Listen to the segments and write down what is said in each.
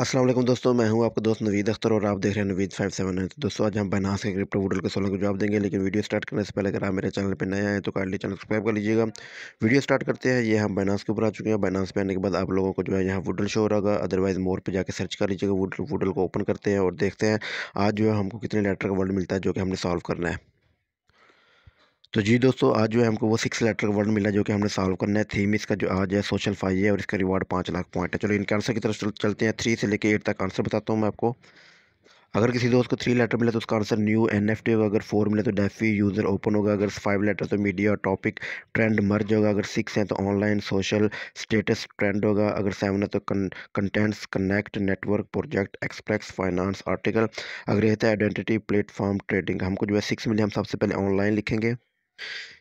असलम दोस्तों मैं हूं आपका दोस्त नवीद अख्तर और आप देख रहे हैं नवीद फाइव सेवन है तो दोस्तों आज हम बनास के क्रिप्टो वोडल के सोलह को जवाब देंगे लेकिन वीडियो स्टार्ट करने से पहले अगर आप मेरे चैनल पर नए है तो काइंडली चैनल सब्सक्राइब कर लीजिएगा वीडियो स्टार्ट करते हैं ये हम बनास के ऊपर आ चुके हैं बैनास पे आने के बाद आप लोगों को जो है यहाँ वुडल शो होगा अदरवाइज मोर पर जाकर सर्च कर लीजिएगा वुडल वुडल को ओपन करते हैं और देखते हैं आज जो है हमको कितने लेटर का वर्ड मिलता है जो कि हमने सॉल्व करना है तो जी दोस्तों आज जो है हमको वो सिक्स लेटर का वर्ड मिला जो कि हमने सॉल्व करना है थीम इसका जो आज है सोशल फाइव है और इसका रिवार्ड पाँच लाख पॉइंट है चलो इनके आंसर की तरफ चलते हैं थ्री से लेकर एट तक आंसर बताता हूँ मैं आपको अगर किसी दोस्त को थ्री लेटर मिले तो उसका answer new N F T होगा अगर फोर मिले तो डेफी यूज़र ओपन होगा अगर फाइव लेटर तो मीडिया टॉपिक ट्रेंड मर्ज होगा अगर सिक्स तो है तो ऑनलाइन सोशल स्टेटस ट्रेंड होगा अगर सेवन है तो contents connect network project express finance article अगर ये है आइडेंटिटी प्लेटफॉर्म ट्रेडिंग हमको जो है सिक्स मिले हम सबसे पहले ऑनलाइन लिखेंगे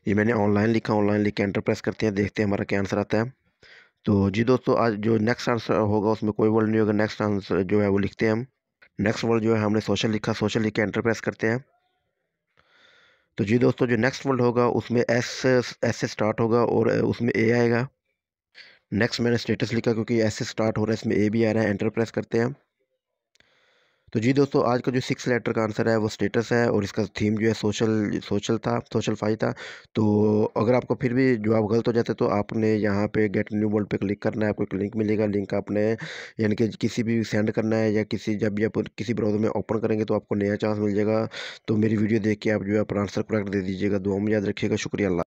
ये मैंने ऑनलाइन लिखा ऑनलाइन लिख के एंटर प्रेस करते हैं देखते हैं हमारा क्या आंसर आता है तो जी दोस्तों आज जो नेक्स्ट आंसर होगा उसमें कोई वर्ड नहीं होगा नेक्स्ट आंसर जो है वो लिखते हैं हम नेक्स्ट वर्ड जो है हमने सोशल लिखा सोशल लिख के एंटर प्रेस करते हैं तो जी दोस्तों जो नेक्स्ट वर्ड होगा उसमें एस एस से स्टार्ट होगा और उसमें ए आएगा नेक्स्ट मैंने स्टेटस लिखा क्योंकि एस से स्टार्ट हो रहा है इसमें ए भी आ रहा है एंटर प्रेस करते हैं तो जी दोस्तों आज का जो सिक्स लेटर का आंसर है वो स्टेटस है और इसका थीम जो है सोशल सोशल था सोशल फाई था तो अगर आपको फिर भी जवाब गलत हो जाता है तो आपने यहाँ पे गेट न्यू वर्ल्ड पे क्लिक करना है आपको एक लिंक मिलेगा लिंक आपने यानी कि किसी भी सेंड करना है या किसी जब भी आप किसी ब्राउजर में ओपन करेंगे तो आपको नया चांस मिल जाएगा तो मेरी वीडियो देख के आप जो है अपना आंसर करेक्ट दे दीजिएगा दुआ में याद रखिएगा शुक्रिया